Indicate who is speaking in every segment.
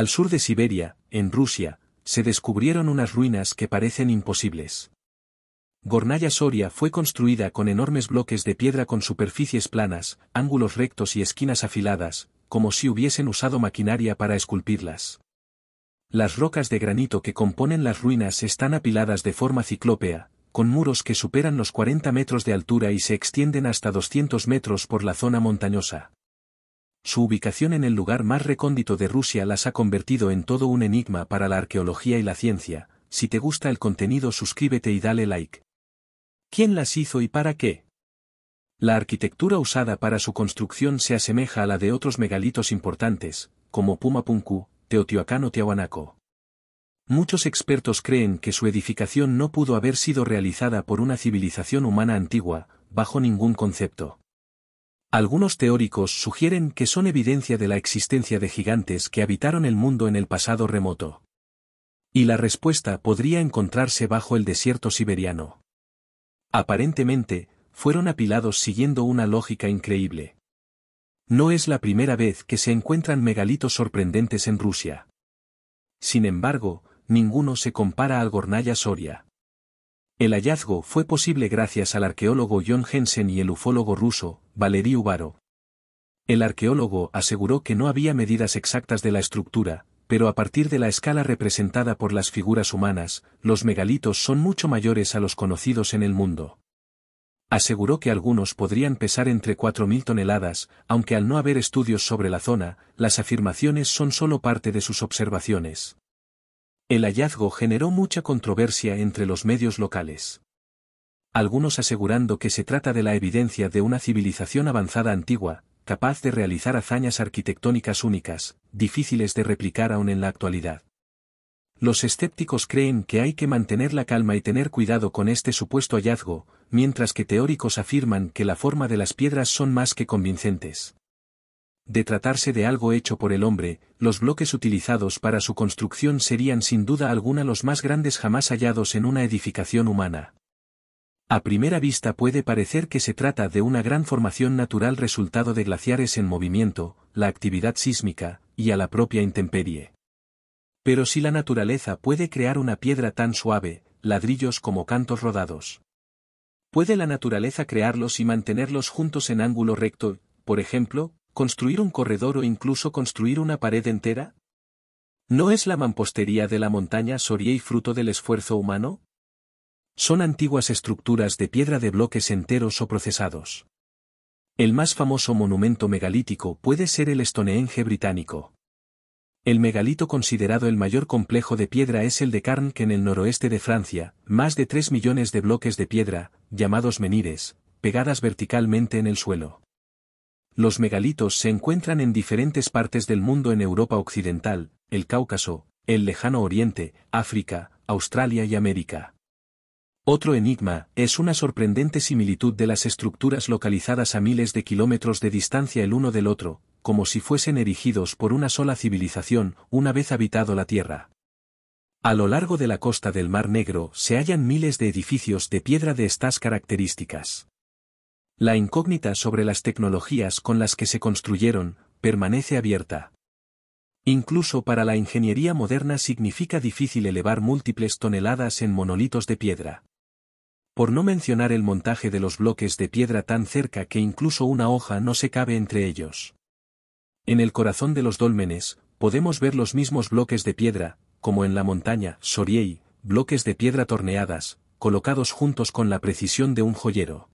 Speaker 1: Al sur de Siberia, en Rusia, se descubrieron unas ruinas que parecen imposibles. Gornaya Soria fue construida con enormes bloques de piedra con superficies planas, ángulos rectos y esquinas afiladas, como si hubiesen usado maquinaria para esculpirlas. Las rocas de granito que componen las ruinas están apiladas de forma ciclópea, con muros que superan los 40 metros de altura y se extienden hasta 200 metros por la zona montañosa. Su ubicación en el lugar más recóndito de Rusia las ha convertido en todo un enigma para la arqueología y la ciencia. Si te gusta el contenido suscríbete y dale like. ¿Quién las hizo y para qué? La arquitectura usada para su construcción se asemeja a la de otros megalitos importantes, como Pumapunku, Teotihuacán o Tiahuanaco. Muchos expertos creen que su edificación no pudo haber sido realizada por una civilización humana antigua, bajo ningún concepto. Algunos teóricos sugieren que son evidencia de la existencia de gigantes que habitaron el mundo en el pasado remoto. Y la respuesta podría encontrarse bajo el desierto siberiano. Aparentemente, fueron apilados siguiendo una lógica increíble. No es la primera vez que se encuentran megalitos sorprendentes en Rusia. Sin embargo, ninguno se compara al Gornaya Soria. El hallazgo fue posible gracias al arqueólogo John Hensen y el ufólogo ruso, Valery Uvaro. El arqueólogo aseguró que no había medidas exactas de la estructura, pero a partir de la escala representada por las figuras humanas, los megalitos son mucho mayores a los conocidos en el mundo. Aseguró que algunos podrían pesar entre 4.000 toneladas, aunque al no haber estudios sobre la zona, las afirmaciones son solo parte de sus observaciones. El hallazgo generó mucha controversia entre los medios locales. Algunos asegurando que se trata de la evidencia de una civilización avanzada antigua, capaz de realizar hazañas arquitectónicas únicas, difíciles de replicar aún en la actualidad. Los escépticos creen que hay que mantener la calma y tener cuidado con este supuesto hallazgo, mientras que teóricos afirman que la forma de las piedras son más que convincentes de tratarse de algo hecho por el hombre, los bloques utilizados para su construcción serían sin duda alguna los más grandes jamás hallados en una edificación humana. A primera vista puede parecer que se trata de una gran formación natural resultado de glaciares en movimiento, la actividad sísmica, y a la propia intemperie. Pero si la naturaleza puede crear una piedra tan suave, ladrillos como cantos rodados. ¿Puede la naturaleza crearlos y mantenerlos juntos en ángulo recto, por ejemplo, construir un corredor o incluso construir una pared entera? ¿No es la mampostería de la montaña Sorie y fruto del esfuerzo humano? Son antiguas estructuras de piedra de bloques enteros o procesados. El más famoso monumento megalítico puede ser el Stonehenge británico. El megalito considerado el mayor complejo de piedra es el de que en el noroeste de Francia, más de tres millones de bloques de piedra, llamados menires, pegadas verticalmente en el suelo. Los megalitos se encuentran en diferentes partes del mundo en Europa Occidental, el Cáucaso, el Lejano Oriente, África, Australia y América. Otro enigma es una sorprendente similitud de las estructuras localizadas a miles de kilómetros de distancia el uno del otro, como si fuesen erigidos por una sola civilización una vez habitado la Tierra. A lo largo de la costa del Mar Negro se hallan miles de edificios de piedra de estas características. La incógnita sobre las tecnologías con las que se construyeron permanece abierta. Incluso para la ingeniería moderna significa difícil elevar múltiples toneladas en monolitos de piedra. Por no mencionar el montaje de los bloques de piedra tan cerca que incluso una hoja no se cabe entre ellos. En el corazón de los dólmenes, podemos ver los mismos bloques de piedra, como en la montaña Soriei, bloques de piedra torneadas, colocados juntos con la precisión de un joyero.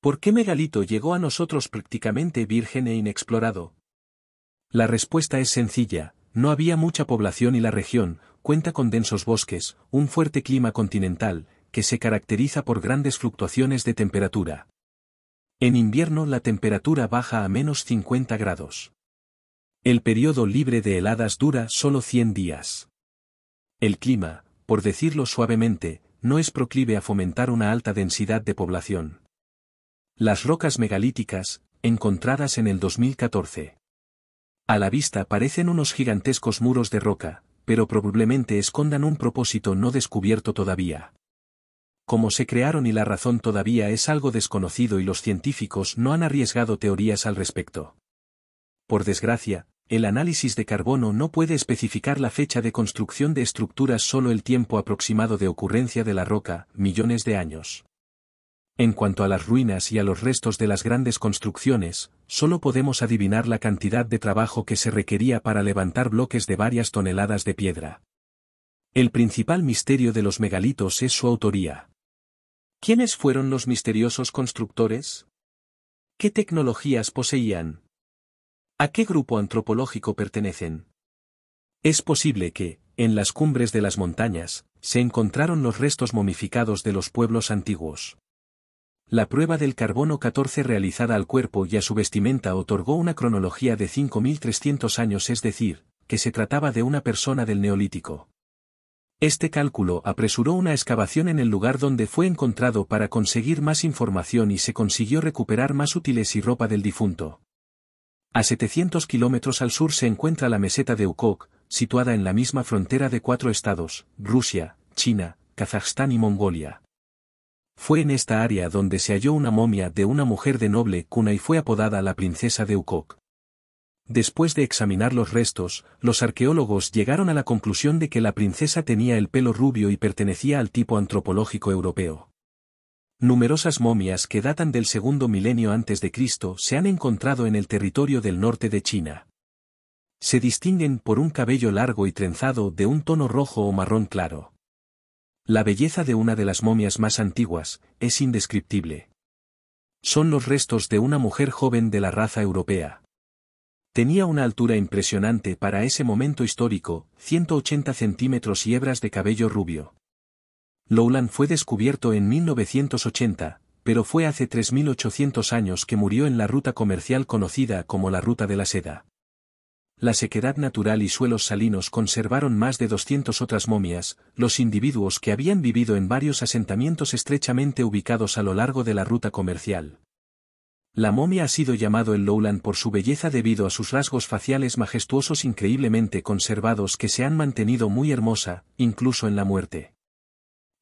Speaker 1: ¿Por qué Megalito llegó a nosotros prácticamente virgen e inexplorado? La respuesta es sencilla, no había mucha población y la región, cuenta con densos bosques, un fuerte clima continental, que se caracteriza por grandes fluctuaciones de temperatura. En invierno la temperatura baja a menos 50 grados. El periodo libre de heladas dura solo 100 días. El clima, por decirlo suavemente, no es proclive a fomentar una alta densidad de población. Las rocas megalíticas, encontradas en el 2014. A la vista parecen unos gigantescos muros de roca, pero probablemente escondan un propósito no descubierto todavía. Como se crearon y la razón todavía es algo desconocido y los científicos no han arriesgado teorías al respecto. Por desgracia, el análisis de carbono no puede especificar la fecha de construcción de estructuras solo el tiempo aproximado de ocurrencia de la roca, millones de años. En cuanto a las ruinas y a los restos de las grandes construcciones, solo podemos adivinar la cantidad de trabajo que se requería para levantar bloques de varias toneladas de piedra. El principal misterio de los megalitos es su autoría. ¿Quiénes fueron los misteriosos constructores? ¿Qué tecnologías poseían? ¿A qué grupo antropológico pertenecen? Es posible que, en las cumbres de las montañas, se encontraron los restos momificados de los pueblos antiguos. La prueba del carbono 14 realizada al cuerpo y a su vestimenta otorgó una cronología de 5.300 años, es decir, que se trataba de una persona del Neolítico. Este cálculo apresuró una excavación en el lugar donde fue encontrado para conseguir más información y se consiguió recuperar más útiles y ropa del difunto. A 700 kilómetros al sur se encuentra la meseta de Ukok, situada en la misma frontera de cuatro estados, Rusia, China, Kazajstán y Mongolia. Fue en esta área donde se halló una momia de una mujer de noble cuna y fue apodada la princesa de Ukok. Después de examinar los restos, los arqueólogos llegaron a la conclusión de que la princesa tenía el pelo rubio y pertenecía al tipo antropológico europeo. Numerosas momias que datan del segundo milenio antes de Cristo se han encontrado en el territorio del norte de China. Se distinguen por un cabello largo y trenzado de un tono rojo o marrón claro. La belleza de una de las momias más antiguas es indescriptible. Son los restos de una mujer joven de la raza europea. Tenía una altura impresionante para ese momento histórico, 180 centímetros y hebras de cabello rubio. Lowland fue descubierto en 1980, pero fue hace 3.800 años que murió en la ruta comercial conocida como la Ruta de la Seda la sequedad natural y suelos salinos conservaron más de 200 otras momias, los individuos que habían vivido en varios asentamientos estrechamente ubicados a lo largo de la ruta comercial. La momia ha sido llamado el Lowland por su belleza debido a sus rasgos faciales majestuosos increíblemente conservados que se han mantenido muy hermosa, incluso en la muerte.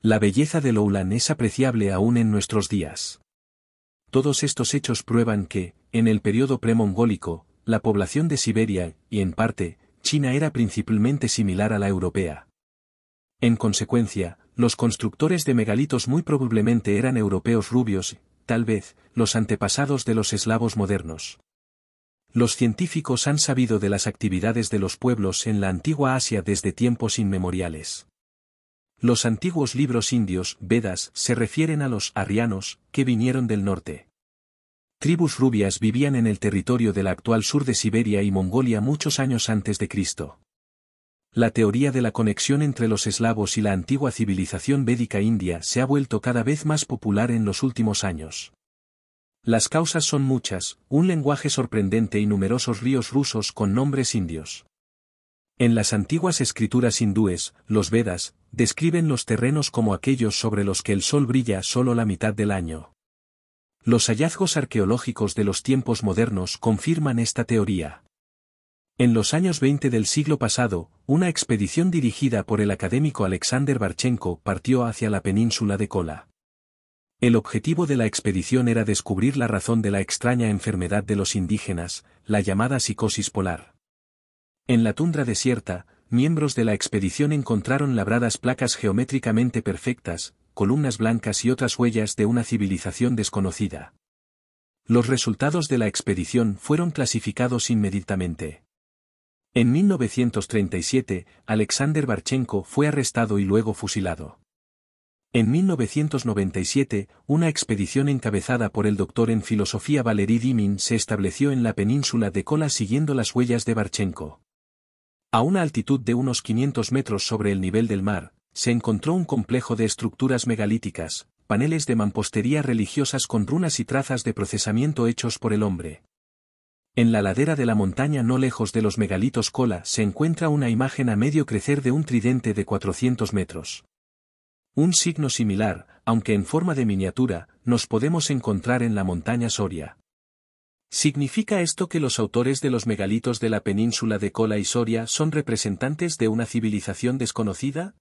Speaker 1: La belleza de Lowland es apreciable aún en nuestros días. Todos estos hechos prueban que, en el periodo premongólico, la población de Siberia, y en parte, China era principalmente similar a la europea. En consecuencia, los constructores de megalitos muy probablemente eran europeos rubios, tal vez, los antepasados de los eslavos modernos. Los científicos han sabido de las actividades de los pueblos en la antigua Asia desde tiempos inmemoriales. Los antiguos libros indios, Vedas, se refieren a los arrianos que vinieron del norte. Tribus rubias vivían en el territorio del actual sur de Siberia y Mongolia muchos años antes de Cristo. La teoría de la conexión entre los eslavos y la antigua civilización védica india se ha vuelto cada vez más popular en los últimos años. Las causas son muchas, un lenguaje sorprendente y numerosos ríos rusos con nombres indios. En las antiguas escrituras hindúes, los Vedas, describen los terrenos como aquellos sobre los que el sol brilla solo la mitad del año. Los hallazgos arqueológicos de los tiempos modernos confirman esta teoría. En los años 20 del siglo pasado, una expedición dirigida por el académico Alexander Barchenko partió hacia la península de Kola. El objetivo de la expedición era descubrir la razón de la extraña enfermedad de los indígenas, la llamada psicosis polar. En la tundra desierta, miembros de la expedición encontraron labradas placas geométricamente perfectas, columnas blancas y otras huellas de una civilización desconocida. Los resultados de la expedición fueron clasificados inmediatamente. En 1937, Alexander Barchenko fue arrestado y luego fusilado. En 1997, una expedición encabezada por el doctor en filosofía Valery Dimin se estableció en la península de Kola siguiendo las huellas de Barchenko. A una altitud de unos 500 metros sobre el nivel del mar, se encontró un complejo de estructuras megalíticas, paneles de mampostería religiosas con runas y trazas de procesamiento hechos por el hombre. En la ladera de la montaña no lejos de los megalitos Cola se encuentra una imagen a medio crecer de un tridente de 400 metros. Un signo similar, aunque en forma de miniatura, nos podemos encontrar en la montaña Soria. ¿Significa esto que los autores de los megalitos de la península de Cola y Soria son representantes de una civilización desconocida?